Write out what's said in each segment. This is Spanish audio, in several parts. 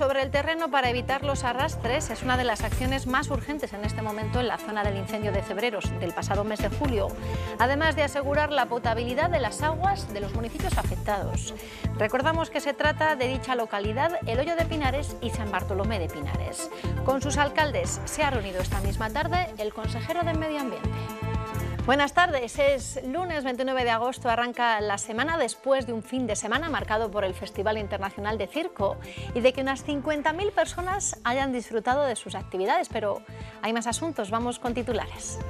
sobre el terreno para evitar los arrastres es una de las acciones más urgentes en este momento en la zona del incendio de febrero del pasado mes de julio, además de asegurar la potabilidad de las aguas de los municipios afectados. Recordamos que se trata de dicha localidad El Hoyo de Pinares y San Bartolomé de Pinares. Con sus alcaldes se ha reunido esta misma tarde el consejero de Medio Ambiente. Buenas tardes, es lunes 29 de agosto, arranca la semana después de un fin de semana marcado por el Festival Internacional de Circo y de que unas 50.000 personas hayan disfrutado de sus actividades, pero hay más asuntos, vamos con titulares.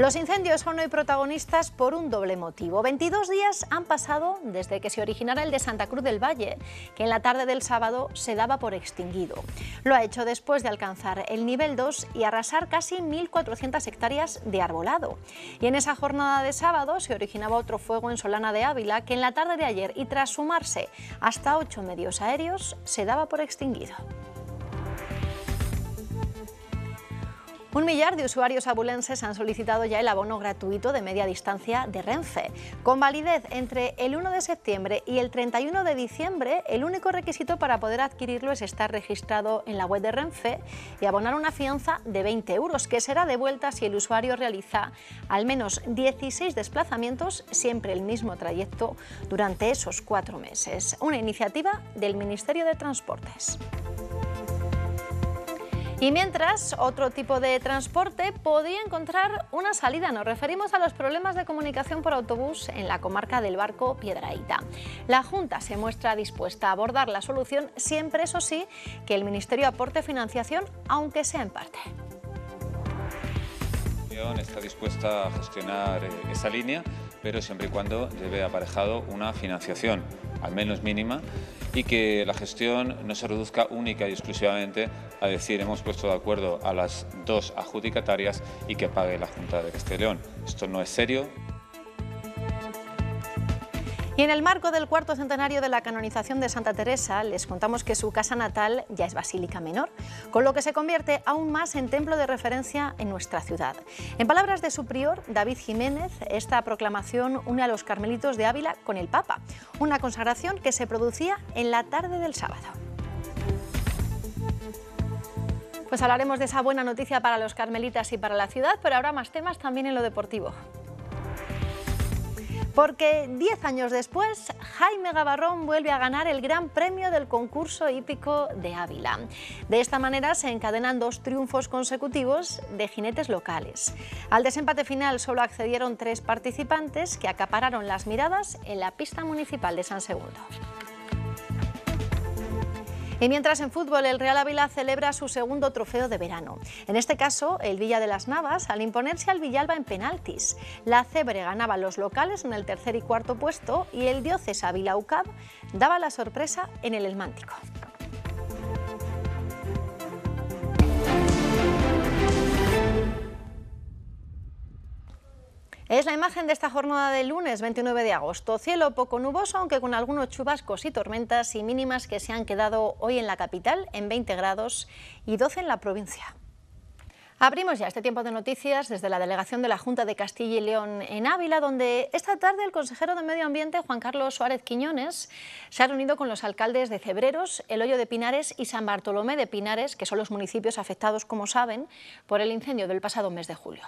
Los incendios son hoy protagonistas por un doble motivo. 22 días han pasado desde que se originara el de Santa Cruz del Valle, que en la tarde del sábado se daba por extinguido. Lo ha hecho después de alcanzar el nivel 2 y arrasar casi 1.400 hectáreas de arbolado. Y en esa jornada de sábado se originaba otro fuego en Solana de Ávila, que en la tarde de ayer y tras sumarse hasta ocho medios aéreos, se daba por extinguido. Un millar de usuarios abulenses han solicitado ya el abono gratuito de media distancia de Renfe. Con validez entre el 1 de septiembre y el 31 de diciembre, el único requisito para poder adquirirlo es estar registrado en la web de Renfe y abonar una fianza de 20 euros, que será devuelta si el usuario realiza al menos 16 desplazamientos, siempre el mismo trayecto, durante esos cuatro meses. Una iniciativa del Ministerio de Transportes. Y mientras, otro tipo de transporte podría encontrar una salida. Nos referimos a los problemas de comunicación por autobús en la comarca del barco Piedraíta. La Junta se muestra dispuesta a abordar la solución, siempre eso sí, que el Ministerio aporte financiación, aunque sea en parte. Está dispuesta a gestionar eh, esa línea, pero siempre y cuando lleve aparejado una financiación al menos mínima, y que la gestión no se reduzca única y exclusivamente a decir hemos puesto de acuerdo a las dos adjudicatarias y que pague la Junta de Castellón. Esto no es serio, y en el marco del cuarto centenario de la canonización de Santa Teresa, les contamos que su casa natal ya es basílica menor, con lo que se convierte aún más en templo de referencia en nuestra ciudad. En palabras de su prior, David Jiménez, esta proclamación une a los carmelitos de Ávila con el Papa, una consagración que se producía en la tarde del sábado. Pues hablaremos de esa buena noticia para los carmelitas y para la ciudad, pero habrá más temas también en lo deportivo. Porque 10 años después, Jaime Gabarrón vuelve a ganar el Gran Premio del concurso hípico de Ávila. De esta manera se encadenan dos triunfos consecutivos de jinetes locales. Al desempate final solo accedieron tres participantes que acapararon las miradas en la pista municipal de San Segundo. Y mientras en fútbol, el Real Ávila celebra su segundo trofeo de verano. En este caso, el Villa de las Navas, al imponerse al Villalba en penaltis. La Cebre ganaba los locales en el tercer y cuarto puesto y el Ávila Ucab daba la sorpresa en el Elmántico. Es la imagen de esta jornada de lunes 29 de agosto. Cielo poco nuboso, aunque con algunos chubascos y tormentas y mínimas que se han quedado hoy en la capital en 20 grados y 12 en la provincia. Abrimos ya este tiempo de noticias desde la delegación de la Junta de Castilla y León en Ávila, donde esta tarde el consejero de Medio Ambiente, Juan Carlos Suárez Quiñones, se ha reunido con los alcaldes de Cebreros, El Hoyo de Pinares y San Bartolomé de Pinares, que son los municipios afectados, como saben, por el incendio del pasado mes de julio.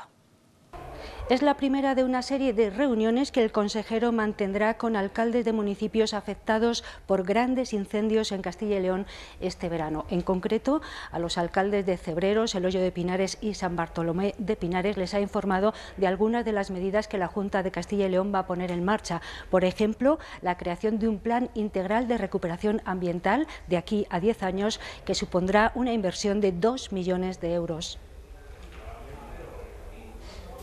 Es la primera de una serie de reuniones que el consejero mantendrá con alcaldes de municipios afectados por grandes incendios en Castilla y León este verano. En concreto, a los alcaldes de Cebreros, El Hoyo de Pinares y San Bartolomé de Pinares les ha informado de algunas de las medidas que la Junta de Castilla y León va a poner en marcha. Por ejemplo, la creación de un plan integral de recuperación ambiental de aquí a 10 años que supondrá una inversión de 2 millones de euros.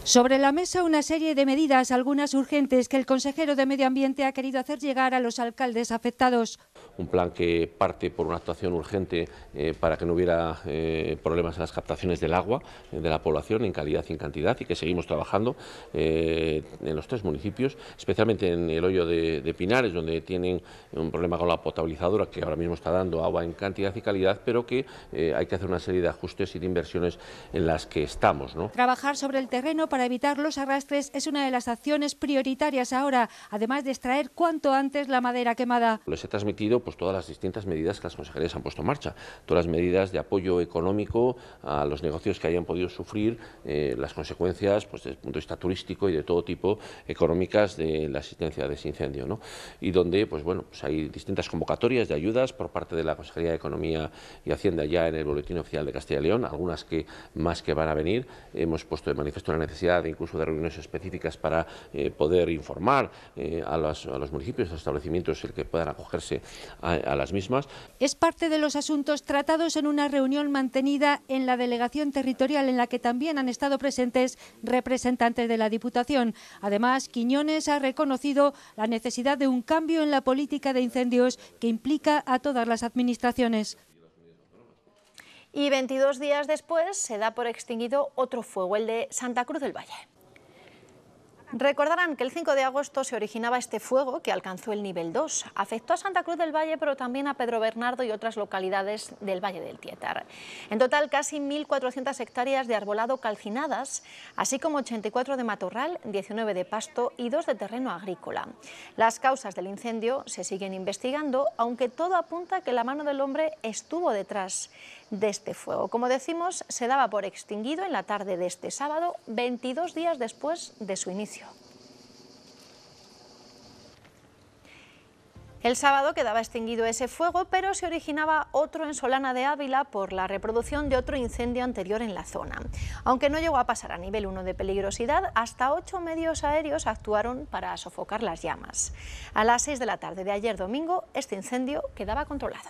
Sobre la mesa una serie de medidas, algunas urgentes, que el consejero de Medio Ambiente ha querido hacer llegar a los alcaldes afectados. Un plan que parte por una actuación urgente eh, para que no hubiera eh, problemas en las captaciones del agua eh, de la población en calidad y en cantidad y que seguimos trabajando en los tres municipios, especialmente en el hoyo de, Pinares, donde tienen un problema con la potabilizadora que ahora mismo está dando agua en cantidad y calidad, pero que hay que hacer una serie de ajustes y de inversiones en las que estamos. Trabajar sobre el terreno para para evitar los arrastres es una de las acciones prioritarias ahora, además de extraer cuanto antes la madera quemada. Les he transmitido pues, todas las distintas medidas que las consejerías han puesto en marcha, todas las medidas de apoyo económico a los negocios que hayan podido sufrir eh, las consecuencias pues, desde el punto de vista turístico y de todo tipo económicas de la asistencia de ese incendio. ¿no? Y donde pues, bueno, pues hay distintas convocatorias de ayudas por parte de la Consejería de Economía y Hacienda ya en el Boletín Oficial de Castilla y León, algunas que más que van a venir. Hemos puesto de manifiesto la necesidad incluso de reuniones específicas para eh, poder informar eh, a, los, municipios, a los establecimientos el que puedan acogerse a las mismas. Es parte de los asuntos tratados en una reunión mantenida en la delegación territorial en la que también han estado presentes representantes de la Diputación. Además, Quiñones ha reconocido la necesidad de un cambio en la política de incendios que implica a todas las administraciones y 22 días después se da por extinguido otro fuego, el de Santa Cruz del Valle. Recordarán que el 5 de agosto se originaba este fuego que alcanzó el nivel 2. Afectó a Santa Cruz del Valle, pero también a Pedro Bernardo y otras localidades del Valle del Tietar. En total, casi 1.400 hectáreas de arbolado calcinadas, así como 84 de matorral, 19 de pasto y 2 de terreno agrícola. Las causas del incendio se siguen investigando, aunque todo apunta a que la mano del hombre estuvo detrás de este fuego. Como decimos, se daba por extinguido en la tarde de este sábado, 22 días después de su inicio. El sábado quedaba extinguido ese fuego, pero se originaba otro en Solana de Ávila por la reproducción de otro incendio anterior en la zona. Aunque no llegó a pasar a nivel 1 de peligrosidad, hasta ocho medios aéreos actuaron para sofocar las llamas. A las 6 de la tarde de ayer domingo, este incendio quedaba controlado.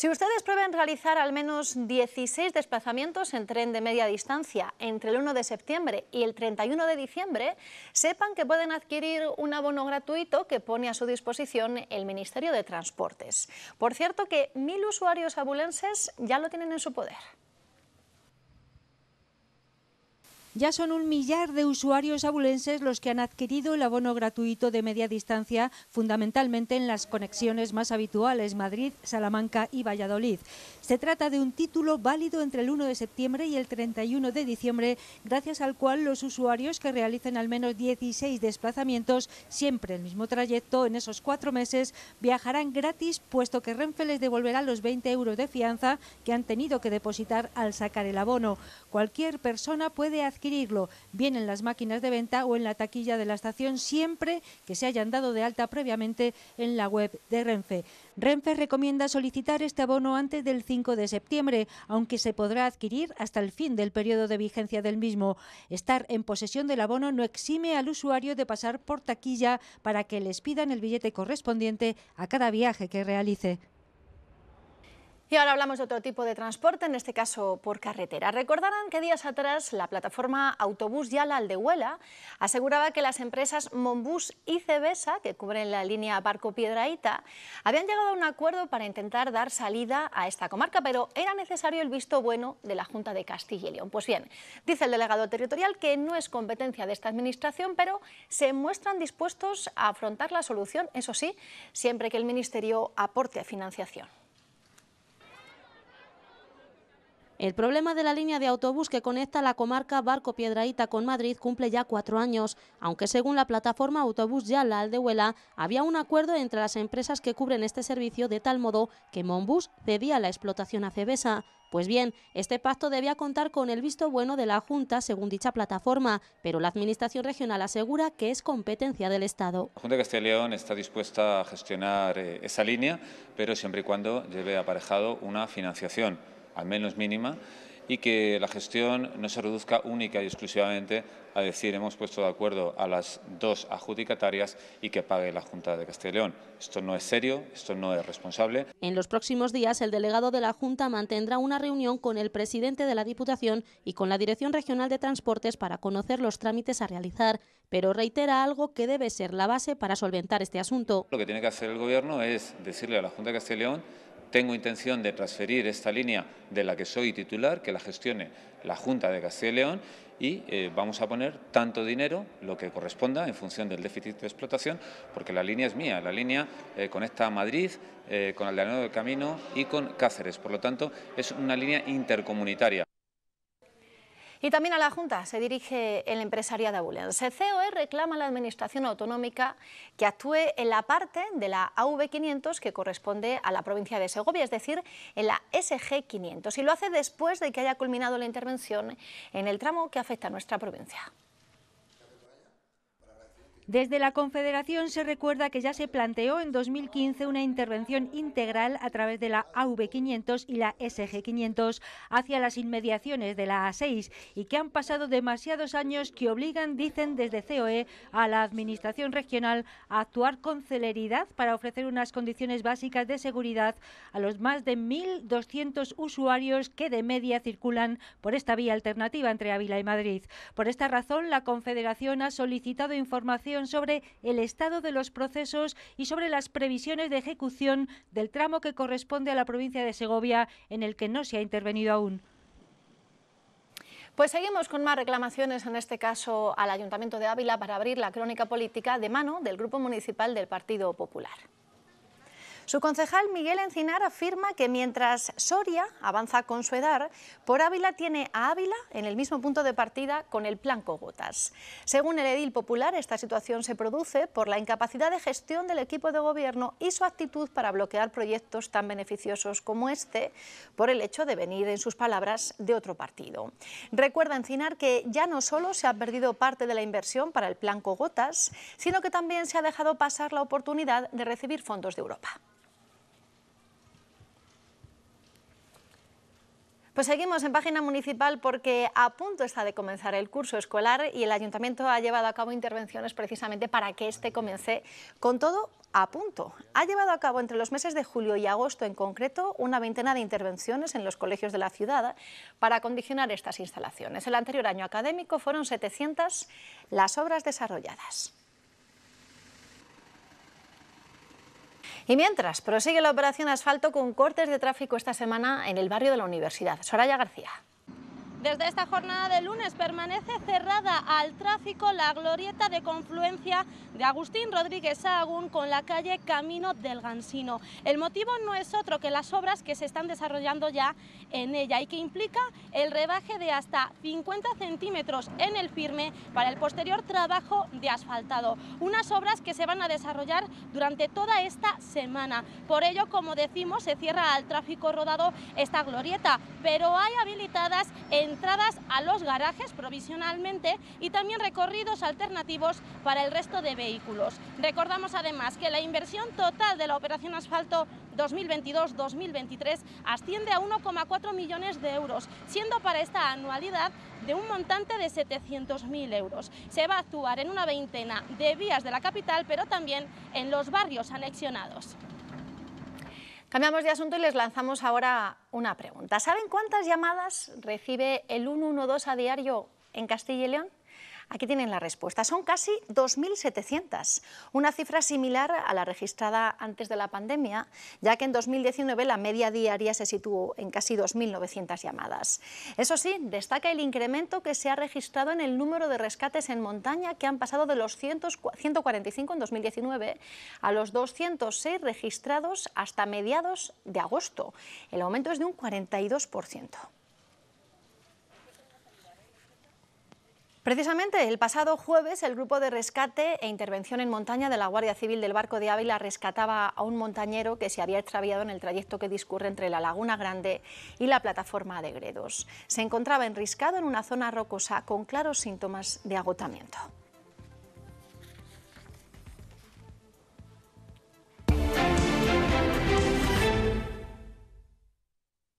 Si ustedes prueben realizar al menos 16 desplazamientos en tren de media distancia entre el 1 de septiembre y el 31 de diciembre, sepan que pueden adquirir un abono gratuito que pone a su disposición el Ministerio de Transportes. Por cierto que mil usuarios abulenses ya lo tienen en su poder. Ya son un millar de usuarios abulenses los que han adquirido el abono gratuito de media distancia, fundamentalmente en las conexiones más habituales, Madrid, Salamanca y Valladolid. Se trata de un título válido entre el 1 de septiembre y el 31 de diciembre, gracias al cual los usuarios que realicen al menos 16 desplazamientos, siempre el mismo trayecto, en esos cuatro meses, viajarán gratis, puesto que Renfe les devolverá los 20 euros de fianza que han tenido que depositar al sacar el abono. Cualquier persona puede adquirir adquirirlo, bien en las máquinas de venta o en la taquilla de la estación, siempre que se hayan dado de alta previamente en la web de Renfe. Renfe recomienda solicitar este abono antes del 5 de septiembre, aunque se podrá adquirir hasta el fin del periodo de vigencia del mismo. Estar en posesión del abono no exime al usuario de pasar por taquilla para que les pidan el billete correspondiente a cada viaje que realice. Y ahora hablamos de otro tipo de transporte, en este caso por carretera. Recordarán que días atrás la plataforma Autobús Yala Aldehuela aseguraba que las empresas Monbus y Cebesa, que cubren la línea Barco Piedraíta, habían llegado a un acuerdo para intentar dar salida a esta comarca, pero era necesario el visto bueno de la Junta de Castilla y León. Pues bien, dice el delegado territorial que no es competencia de esta administración, pero se muestran dispuestos a afrontar la solución, eso sí, siempre que el Ministerio aporte financiación. El problema de la línea de autobús que conecta la comarca Barco Piedraíta con Madrid cumple ya cuatro años, aunque según la plataforma Autobús la Aldehuela había un acuerdo entre las empresas que cubren este servicio de tal modo que Monbus cedía la explotación a Cebesa. Pues bien, este pacto debía contar con el visto bueno de la Junta, según dicha plataforma, pero la Administración Regional asegura que es competencia del Estado. La Junta de Castilla y León está dispuesta a gestionar eh, esa línea, pero siempre y cuando lleve aparejado una financiación al menos mínima, y que la gestión no se reduzca única y exclusivamente a decir hemos puesto de acuerdo a las dos adjudicatarias y que pague la Junta de Castilla León. Esto no es serio, esto no es responsable. En los próximos días, el delegado de la Junta mantendrá una reunión con el presidente de la Diputación y con la Dirección Regional de Transportes para conocer los trámites a realizar, pero reitera algo que debe ser la base para solventar este asunto. Lo que tiene que hacer el Gobierno es decirle a la Junta de Castilla León tengo intención de transferir esta línea de la que soy titular, que la gestione la Junta de Castilla y León, y eh, vamos a poner tanto dinero, lo que corresponda en función del déficit de explotación, porque la línea es mía, la línea eh, conecta a Madrid eh, con Aldeano del Camino y con Cáceres, por lo tanto es una línea intercomunitaria. Y también a la Junta se dirige el empresariado El COE e reclama a la Administración Autonómica que actúe en la parte de la AV500 que corresponde a la provincia de Segovia, es decir, en la SG500. Y lo hace después de que haya culminado la intervención en el tramo que afecta a nuestra provincia. Desde la Confederación se recuerda que ya se planteó en 2015 una intervención integral a través de la AV500 y la SG500 hacia las inmediaciones de la A6 y que han pasado demasiados años que obligan, dicen desde COE, a la Administración Regional a actuar con celeridad para ofrecer unas condiciones básicas de seguridad a los más de 1.200 usuarios que de media circulan por esta vía alternativa entre Ávila y Madrid. Por esta razón, la Confederación ha solicitado información sobre el estado de los procesos y sobre las previsiones de ejecución del tramo que corresponde a la provincia de Segovia, en el que no se ha intervenido aún. Pues seguimos con más reclamaciones, en este caso al Ayuntamiento de Ávila, para abrir la crónica política de mano del Grupo Municipal del Partido Popular. Su concejal Miguel Encinar afirma que mientras Soria avanza con su edad, por Ávila tiene a Ávila en el mismo punto de partida con el plan Cogotas. Según el edil popular, esta situación se produce por la incapacidad de gestión del equipo de gobierno y su actitud para bloquear proyectos tan beneficiosos como este por el hecho de venir, en sus palabras, de otro partido. Recuerda Encinar que ya no solo se ha perdido parte de la inversión para el plan Cogotas, sino que también se ha dejado pasar la oportunidad de recibir fondos de Europa. Pues seguimos en página municipal porque a punto está de comenzar el curso escolar y el ayuntamiento ha llevado a cabo intervenciones precisamente para que este comience con todo a punto. Ha llevado a cabo entre los meses de julio y agosto en concreto una veintena de intervenciones en los colegios de la ciudad para condicionar estas instalaciones. El anterior año académico fueron 700 las obras desarrolladas. Y mientras, prosigue la operación asfalto con cortes de tráfico esta semana en el barrio de la Universidad. Soraya García. Desde esta jornada de lunes permanece cerrada al tráfico la glorieta de confluencia de Agustín Rodríguez Sahagún con la calle Camino del Gansino. El motivo no es otro que las obras que se están desarrollando ya en ella y que implica el rebaje de hasta 50 centímetros en el firme para el posterior trabajo de asfaltado. Unas obras que se van a desarrollar durante toda esta semana. Por ello, como decimos, se cierra al tráfico rodado esta glorieta, pero hay habilitadas en entradas a los garajes provisionalmente y también recorridos alternativos para el resto de vehículos. Recordamos además que la inversión total de la operación asfalto 2022-2023 asciende a 1,4 millones de euros, siendo para esta anualidad de un montante de 700.000 euros. Se va a actuar en una veintena de vías de la capital, pero también en los barrios anexionados. Cambiamos de asunto y les lanzamos ahora una pregunta. ¿Saben cuántas llamadas recibe el 112 a diario en Castilla y León? Aquí tienen la respuesta. Son casi 2.700, una cifra similar a la registrada antes de la pandemia, ya que en 2019 la media diaria se situó en casi 2.900 llamadas. Eso sí, destaca el incremento que se ha registrado en el número de rescates en montaña, que han pasado de los 145 en 2019 a los 206 registrados hasta mediados de agosto. El aumento es de un 42%. Precisamente el pasado jueves el Grupo de Rescate e Intervención en Montaña de la Guardia Civil del Barco de Ávila rescataba a un montañero que se había extraviado en el trayecto que discurre entre la Laguna Grande y la plataforma de Gredos. Se encontraba enriscado en una zona rocosa con claros síntomas de agotamiento.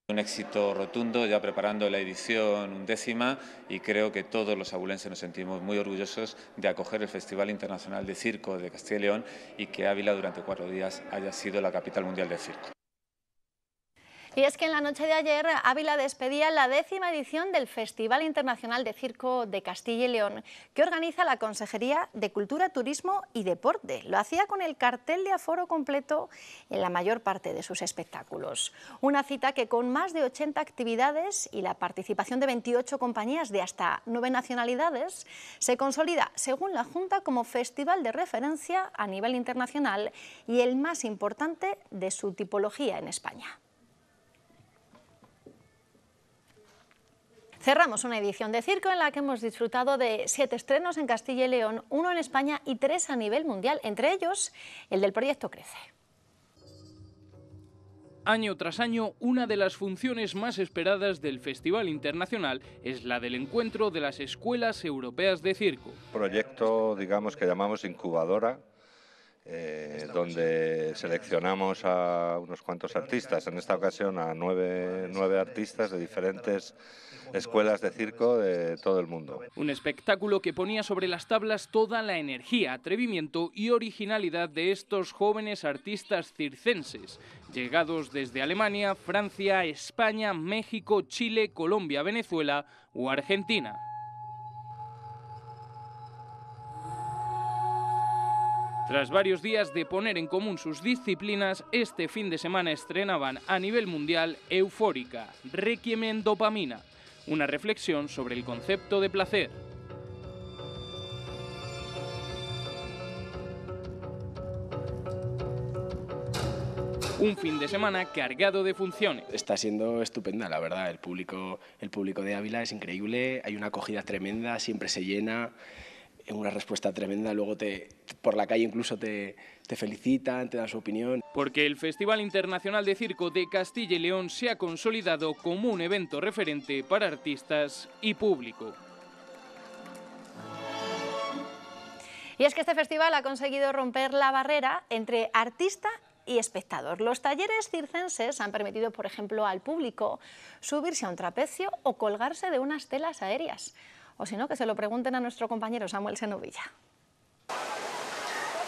Un éxito rotundo, ya preparando la edición undécima y creo que todos los abulenses nos sentimos muy orgullosos de acoger el Festival Internacional de Circo de Castilla y León y que Ávila durante cuatro días haya sido la capital mundial del circo. Y es que en la noche de ayer Ávila despedía la décima edición del Festival Internacional de Circo de Castilla y León, que organiza la Consejería de Cultura, Turismo y Deporte. Lo hacía con el cartel de aforo completo en la mayor parte de sus espectáculos. Una cita que con más de 80 actividades y la participación de 28 compañías de hasta nueve nacionalidades, se consolida, según la Junta, como festival de referencia a nivel internacional y el más importante de su tipología en España. Cerramos una edición de circo en la que hemos disfrutado de siete estrenos en Castilla y León, uno en España y tres a nivel mundial, entre ellos el del proyecto Crece. Año tras año, una de las funciones más esperadas del Festival Internacional es la del encuentro de las escuelas europeas de circo. Proyecto, digamos, que llamamos incubadora, eh, donde seleccionamos a unos cuantos artistas, en esta ocasión a nueve artistas de diferentes escuelas de circo de todo el mundo. Un espectáculo que ponía sobre las tablas toda la energía, atrevimiento y originalidad de estos jóvenes artistas circenses, llegados desde Alemania, Francia, España, México, Chile, Colombia, Venezuela o Argentina. Tras varios días de poner en común sus disciplinas, este fin de semana estrenaban a nivel mundial Eufórica, Requiem en Dopamina, una reflexión sobre el concepto de placer. un fin de semana cargado de funciones. Está siendo estupenda, la verdad. El público, el público de Ávila es increíble, hay una acogida tremenda, siempre se llena una respuesta tremenda, luego te, por la calle incluso te, te felicitan, te dan su opinión. Porque el Festival Internacional de Circo de Castilla y León se ha consolidado como un evento referente para artistas y público. Y es que este festival ha conseguido romper la barrera entre artista y espectador. Los talleres circenses han permitido, por ejemplo, al público subirse a un trapecio o colgarse de unas telas aéreas o si no, que se lo pregunten a nuestro compañero Samuel Senovilla.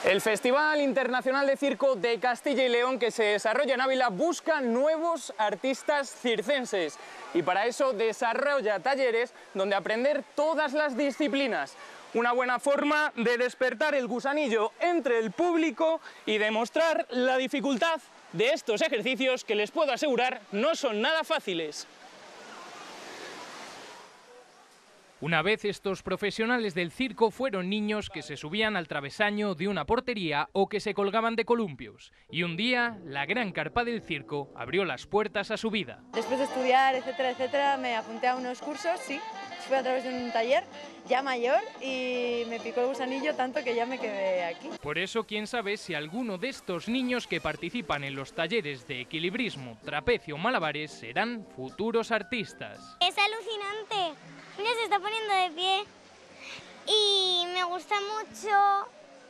El Festival Internacional de Circo de Castilla y León que se desarrolla en Ávila busca nuevos artistas circenses y para eso desarrolla talleres donde aprender todas las disciplinas. Una buena forma de despertar el gusanillo entre el público y demostrar la dificultad de estos ejercicios que les puedo asegurar no son nada fáciles. Una vez estos profesionales del circo fueron niños que se subían al travesaño de una portería o que se colgaban de columpios. Y un día, la gran carpa del circo abrió las puertas a su vida. Después de estudiar, etcétera, etcétera, me apunté a unos cursos, sí, fue a través de un taller ya mayor y me picó el gusanillo tanto que ya me quedé aquí. Por eso, quién sabe si alguno de estos niños que participan en los talleres de equilibrismo, trapecio, malabares serán futuros artistas. Es alucinante, mira se está poniendo de pie y me gusta mucho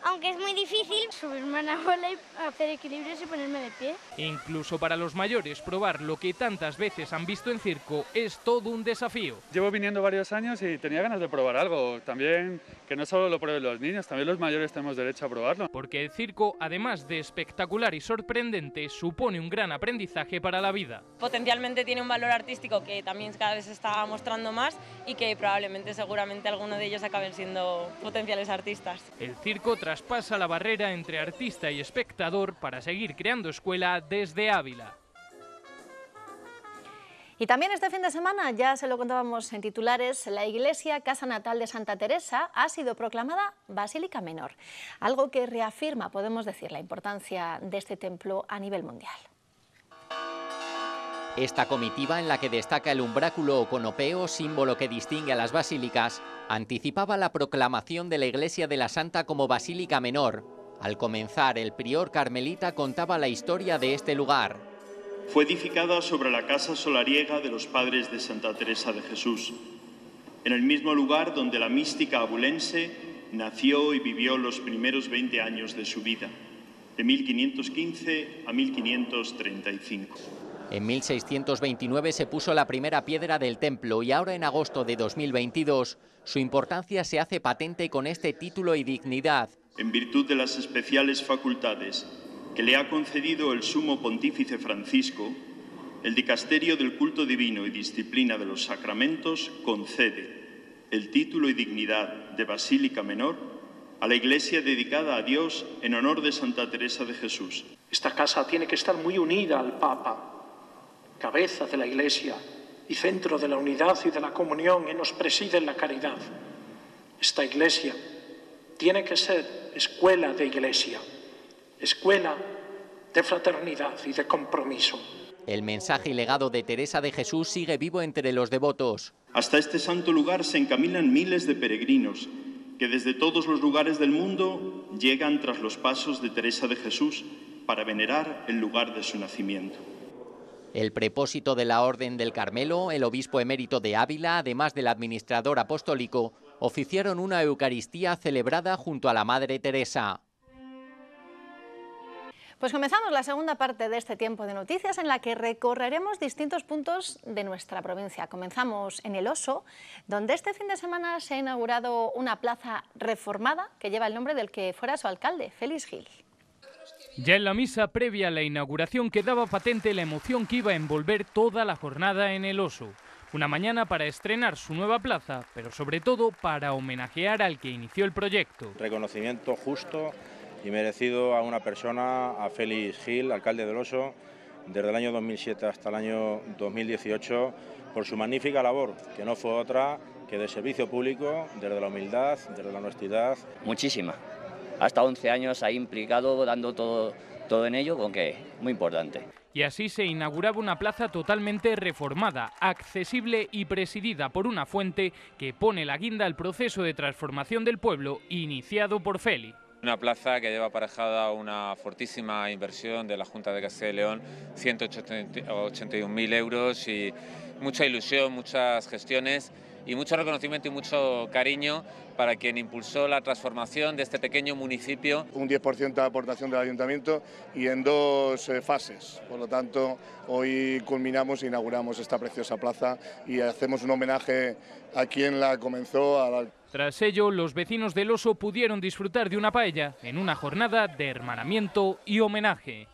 aunque es muy difícil subirme a la bola y hacer equilibrios y ponerme de pie. Incluso para los mayores, probar lo que tantas veces han visto en circo es todo un desafío. Llevo viniendo varios años y tenía ganas de probar algo. También que no solo lo prueben los niños, también los mayores tenemos derecho a probarlo. Porque el circo, además de espectacular y sorprendente, supone un gran aprendizaje para la vida. Potencialmente tiene un valor artístico que también cada vez se está mostrando más y que probablemente, seguramente, algunos de ellos acaben siendo potenciales artistas. El circo traspasa la barrera entre artista y espectador para seguir creando escuela desde Ávila. Y también este fin de semana, ya se lo contábamos en titulares, la iglesia Casa Natal de Santa Teresa ha sido proclamada Basílica Menor, algo que reafirma, podemos decir, la importancia de este templo a nivel mundial. Esta comitiva, en la que destaca el umbráculo o conopeo, símbolo que distingue a las basílicas, anticipaba la proclamación de la Iglesia de la Santa como Basílica Menor. Al comenzar, el prior carmelita contaba la historia de este lugar. Fue edificada sobre la casa solariega de los padres de Santa Teresa de Jesús, en el mismo lugar donde la mística abulense nació y vivió los primeros 20 años de su vida, de 1515 a 1535. En 1629 se puso la primera piedra del templo y ahora en agosto de 2022 su importancia se hace patente con este título y dignidad. En virtud de las especiales facultades que le ha concedido el sumo pontífice Francisco, el dicasterio del culto divino y disciplina de los sacramentos concede el título y dignidad de Basílica Menor a la iglesia dedicada a Dios en honor de Santa Teresa de Jesús. Esta casa tiene que estar muy unida al Papa, cabeza de la Iglesia y centro de la unidad y de la comunión y nos preside en la caridad. Esta Iglesia tiene que ser escuela de Iglesia, escuela de fraternidad y de compromiso. El mensaje y legado de Teresa de Jesús sigue vivo entre los devotos. Hasta este santo lugar se encaminan miles de peregrinos que desde todos los lugares del mundo llegan tras los pasos de Teresa de Jesús para venerar el lugar de su nacimiento. El prepósito de la Orden del Carmelo, el obispo emérito de Ávila, además del administrador apostólico, oficiaron una Eucaristía celebrada junto a la Madre Teresa. Pues comenzamos la segunda parte de este tiempo de noticias en la que recorreremos distintos puntos de nuestra provincia. Comenzamos en El Oso, donde este fin de semana se ha inaugurado una plaza reformada que lleva el nombre del que fuera su alcalde, Félix Gil. Ya en la misa previa a la inauguración quedaba patente la emoción que iba a envolver toda la jornada en el Oso. Una mañana para estrenar su nueva plaza, pero sobre todo para homenajear al que inició el proyecto. Reconocimiento justo y merecido a una persona, a Félix Gil, alcalde del Oso, desde el año 2007 hasta el año 2018, por su magnífica labor, que no fue otra que de servicio público, desde la humildad, desde la honestidad. Muchísima, hasta 11 años ahí implicado, dando todo, todo en ello, con que muy importante. Y así se inauguraba una plaza totalmente reformada, accesible y presidida por una fuente que pone la guinda al proceso de transformación del pueblo iniciado por Feli. Una plaza que lleva aparejada una fortísima inversión de la Junta de Castilla y León, 181.000 euros y mucha ilusión, muchas gestiones y mucho reconocimiento y mucho cariño para quien impulsó la transformación de este pequeño municipio. Un 10% de aportación del ayuntamiento y en dos eh, fases. Por lo tanto, hoy culminamos e inauguramos esta preciosa plaza y hacemos un homenaje a quien la comenzó. Tras ello, los vecinos del Oso pudieron disfrutar de una paella en una jornada de hermanamiento y homenaje.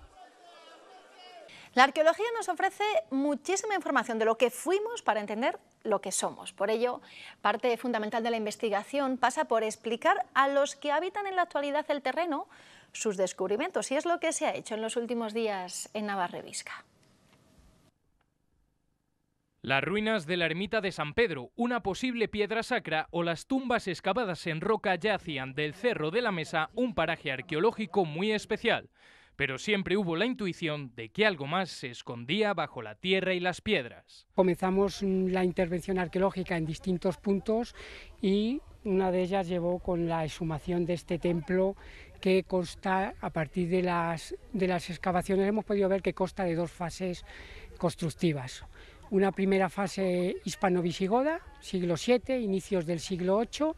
La arqueología nos ofrece muchísima información de lo que fuimos para entender lo que somos. Por ello, parte fundamental de la investigación pasa por explicar a los que habitan en la actualidad el terreno sus descubrimientos, y es lo que se ha hecho en los últimos días en Navarrevisca. Las ruinas de la ermita de San Pedro, una posible piedra sacra o las tumbas excavadas en roca yacían del Cerro de la Mesa un paraje arqueológico muy especial pero siempre hubo la intuición de que algo más se escondía bajo la tierra y las piedras. Comenzamos mm, la intervención arqueológica en distintos puntos y una de ellas llevó con la exhumación de este templo que consta, a partir de las, de las excavaciones hemos podido ver que consta de dos fases constructivas. Una primera fase hispano-visigoda, siglo VII, inicios del siglo VIII,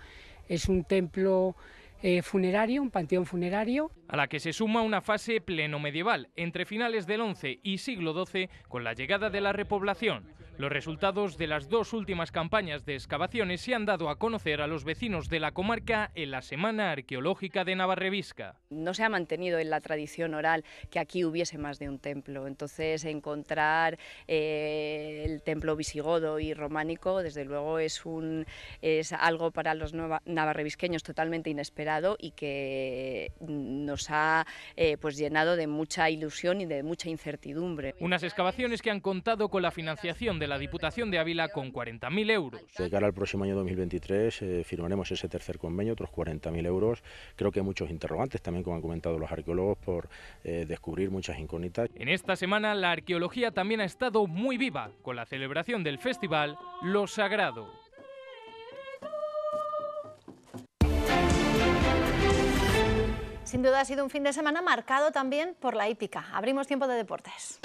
es un templo eh, funerario, un panteón funerario. A la que se suma una fase pleno medieval entre finales del XI y siglo XII con la llegada de la repoblación. Los resultados de las dos últimas campañas de excavaciones se han dado a conocer a los vecinos de la comarca en la Semana Arqueológica de Navarrevisca. No se ha mantenido en la tradición oral que aquí hubiese más de un templo, entonces encontrar eh, el templo visigodo y románico desde luego es, un, es algo para los navarrevisqueños totalmente inesperado y que nos ha eh, pues llenado de mucha ilusión y de mucha incertidumbre. Unas excavaciones que han contado con la financiación de la Diputación de Ávila con 40.000 euros. De cara al próximo año 2023 eh, firmaremos ese tercer convenio, otros 40.000 euros. Creo que hay muchos interrogantes también, como han comentado los arqueólogos, por eh, descubrir muchas incógnitas. En esta semana la arqueología también ha estado muy viva con la celebración del festival Lo Sagrado. Sin duda ha sido un fin de semana marcado también por la hípica. Abrimos tiempo de deportes.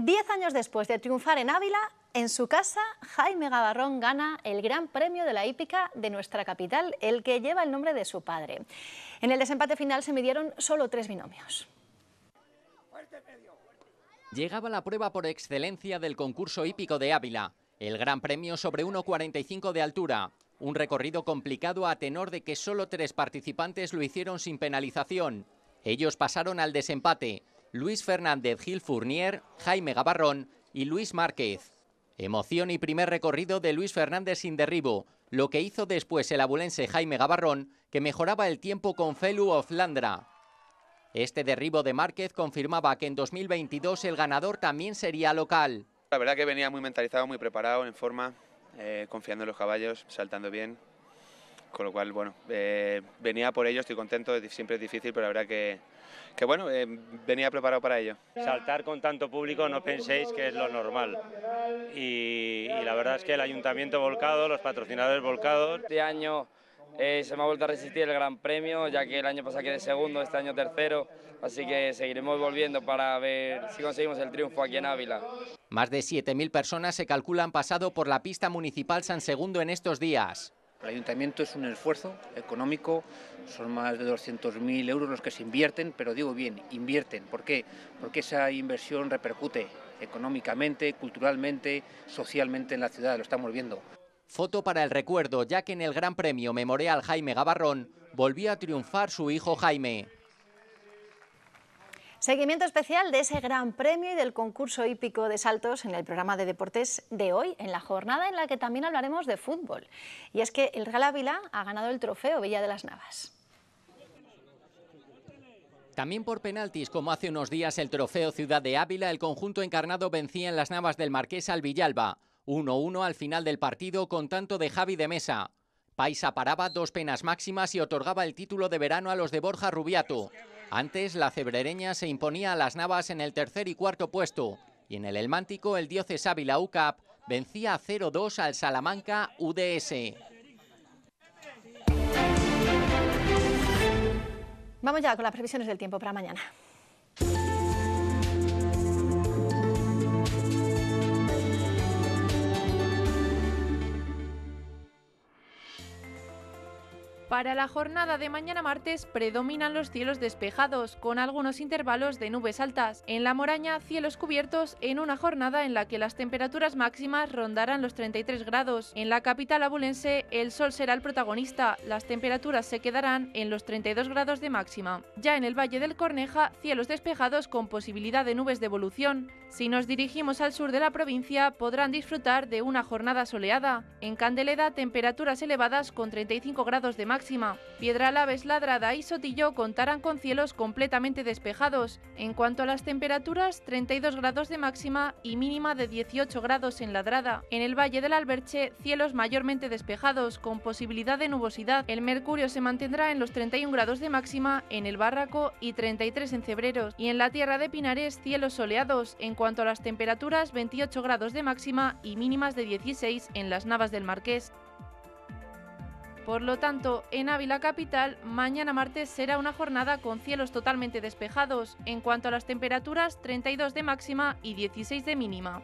Diez años después de triunfar en Ávila, en su casa, Jaime Gavarrón gana el Gran Premio de la Hípica de nuestra capital, el que lleva el nombre de su padre. En el desempate final se midieron solo tres binomios. Llegaba la prueba por excelencia del concurso hípico de Ávila, el Gran Premio sobre 1,45 de altura. Un recorrido complicado a tenor de que solo tres participantes lo hicieron sin penalización. Ellos pasaron al desempate, Luis Fernández Gil Fournier, Jaime Gabarrón y Luis Márquez. Emoción y primer recorrido de Luis Fernández sin derribo, lo que hizo después el abulense Jaime Gabarrón, que mejoraba el tiempo con Felu of Landra. Este derribo de Márquez confirmaba que en 2022 el ganador también sería local. La verdad que venía muy mentalizado, muy preparado, en forma, eh, confiando en los caballos, saltando bien, con lo cual, bueno, eh, venía por ello, estoy contento, siempre es difícil, pero la verdad que, que bueno, eh, venía preparado para ello. Saltar con tanto público no penséis que es lo normal. Y, la verdad es que el ayuntamiento volcado, los patrocinadores volcados. Este año eh, se me ha vuelto a resistir el Gran Premio, ya que el año pasado quedé segundo, este año tercero, así que seguiremos volviendo para ver si conseguimos el triunfo aquí en Ávila. Más de 7.000 personas se calculan pasado por la pista municipal San Segundo en estos días. El ayuntamiento es un esfuerzo económico, son más de 200.000 euros los que se invierten, pero digo bien, invierten. ¿Por qué? Porque esa inversión repercute económicamente, culturalmente, socialmente en la ciudad, lo estamos viendo. Foto para el recuerdo, ya que en el Gran Premio Memorial Jaime Gabarrón volvió a triunfar su hijo Jaime. Seguimiento especial de ese gran premio y del concurso hípico de saltos en el programa de deportes de hoy, en la jornada en la que también hablaremos de fútbol. Y es que el Real Ávila ha ganado el trofeo Villa de las Navas. También por penaltis, como hace unos días el trofeo Ciudad de Ávila, el conjunto encarnado vencía en las Navas del Marqués al Villalba. 1-1 al final del partido con tanto de Javi de Mesa. Paisa paraba dos penas máximas y otorgaba el título de verano a los de Borja Rubiato. Antes, la cebrereña se imponía a las Navas en el tercer y cuarto puesto, y en el Elmántico el Dioses Ávila UCAP vencía 0-2 al Salamanca UDS. Vamos ya con las previsiones del tiempo para mañana. Para la jornada de mañana martes predominan los cielos despejados, con algunos intervalos de nubes altas. En la Moraña, cielos cubiertos en una jornada en la que las temperaturas máximas rondarán los 33 grados. En la capital abulense, el sol será el protagonista, las temperaturas se quedarán en los 32 grados de máxima. Ya en el Valle del Corneja, cielos despejados con posibilidad de nubes de evolución. Si nos dirigimos al sur de la provincia, podrán disfrutar de una jornada soleada. En Candeleda, temperaturas elevadas con 35 grados de máxima máxima. Piedrala, Ladrada y Sotillo contarán con cielos completamente despejados. En cuanto a las temperaturas, 32 grados de máxima y mínima de 18 grados en Ladrada. En el Valle del Alberche, cielos mayormente despejados, con posibilidad de nubosidad. El mercurio se mantendrá en los 31 grados de máxima en el Barraco y 33 en Cebreros. Y en la Tierra de Pinares, cielos soleados. En cuanto a las temperaturas, 28 grados de máxima y mínimas de 16 en las Navas del Marqués. Por lo tanto, en Ávila Capital, mañana martes será una jornada con cielos totalmente despejados. En cuanto a las temperaturas, 32 de máxima y 16 de mínima.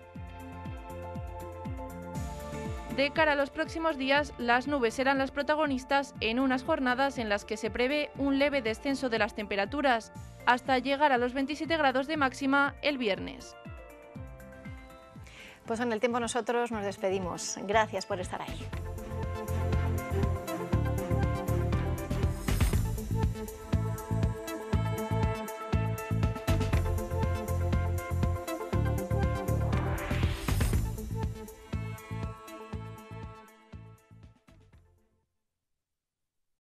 De cara a los próximos días, las nubes serán las protagonistas en unas jornadas en las que se prevé un leve descenso de las temperaturas, hasta llegar a los 27 grados de máxima el viernes. Pues en el tiempo nosotros nos despedimos. Gracias por estar ahí.